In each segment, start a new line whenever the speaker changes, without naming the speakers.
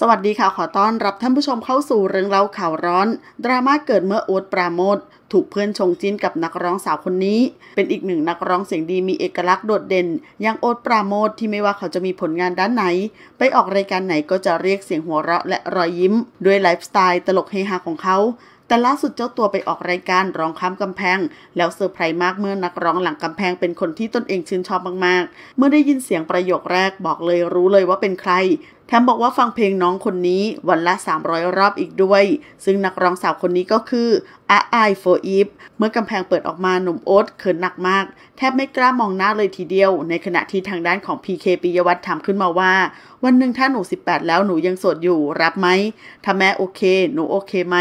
สวัสดีค่ะ ขอต้อนรับท่านผู้ชมเข้าสู่เรื่องเล่าข่าวร้อน ดราม่าเกิดเมื่อโอ๊ตปราโมทถูกเพื่อนชงจิ้นกับนักร้องสาวคนนี้ เป็นอีกหนึ่งนักร้องเสียงดีมีเอกลักษณ์โดดเด่น อย่างโอ๊ตปราโมทที่ไม่ว่าเขาจะมีผลงานด้านไหน ไปออกรายการไหนก็จะเรียกเสียงหัวเราะ และรอยยิ้ม ด้วยไลฟ์สไตล์ตลกเฮฮาของเขาแต่ล่าสุดเจ้าตัวไปออกรายการร้องข้ามกำแพง แล้วเซอร์ไพรส์มากเมื่อนักร้องหลังกำแพงเป็นคนที่ตนเองชื่นชอบมากๆ เมื่อได้ยินเสียงประโยคแรกบอกเลยรู้เลยว่าเป็นใคร แถมบอกว่าฟังเพลงน้องคนนี้วันละ 300 รอบอีกด้วย ซึ่งนักร้องสาวคนนี้ก็คืออาไอโฟอีฟเมื่อกำแพงเปิดออกมาหนุ่มโอ๊ตเขินหนักมาก แทบไม่กล้ามองหน้าเลยทีเดียว ในขณะที่ทางด้านของพีเคปิยวัฒน์ถามขึ้นมาว่า วันหนึ่งถ้าหนู18แล้วหนูยังโสดอยู่รับไหมถ้าแม่โอเค หนูโอเคไหม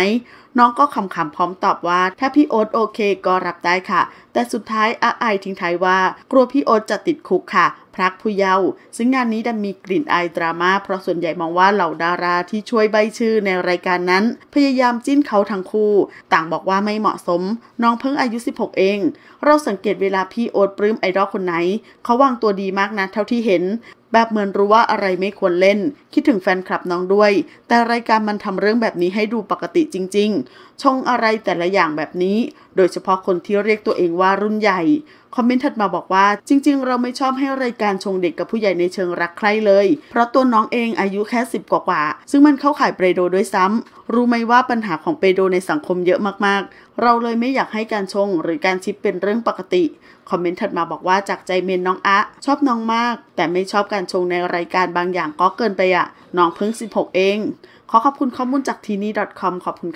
น้องก็คำคำพร้อมตอบว่าถ้าพี่โอ๊ตโอเคก็รับได้ค่ะ แต่สุดท้ายอาไอทิ้งท้ายว่ากลัวพี่โอ๊ตจะติดคุกค่ะ พรักผู้เยาว์ซึ่งงานนี้ดันมีกลิ่นอายดราม่าเพราะส่วนใหญ่มองว่าเหล่าดาราที่ช่วยใบชื่อในรายการนั้น พยายามจิ้นเขาทั้งคู่ ต่างบอกว่าไม่เหมาะสม น้องเพิ่งอายุ 16 เอง เราสังเกตเวลาพี่โอ๊ตปลื้มไอดอลคนไหนเขาวางตัวดีมากนะเท่าที่เห็นแบบเหมือนรู้ว่าอะไรไม่ควรเล่น คิดถึงแฟนคลับน้องด้วย แต่รายการมันทำเรื่องแบบนี้ให้ดูปกติจริงๆชงอะไรแต่ละอย่างแบบนี้ โดยเฉพาะคนที่เรียกตัวเองว่ารุ่นใหญ่คอมเมนต์ถัดมาบอกว่าจริง ๆ เราไม่ชอบให้รายการชงเด็กกับผู้ใหญ่ในเชิงรักใครเลย เพราะตัวน้องเองอายุแค่สิบกว่าๆซึ่งมันเข้าข่ายเปโดด้วยซ้ำ รู้ไหมว่าปัญหาของเปโดในสังคมเยอะมากๆ เราเลยไม่อยากให้การชงหรือการชิปเป็นเรื่องปกติคอมเมนต์ถัดมาบอกว่าจากใจเมนน้องอะชอบน้องมากแต่ไม่ชอบการชงในรายการบางอย่างก็เกินไปอะน้องเพิ่ง16เองขอขอบคุณข้อมูลจากทีนี้ .com ขอบคุณ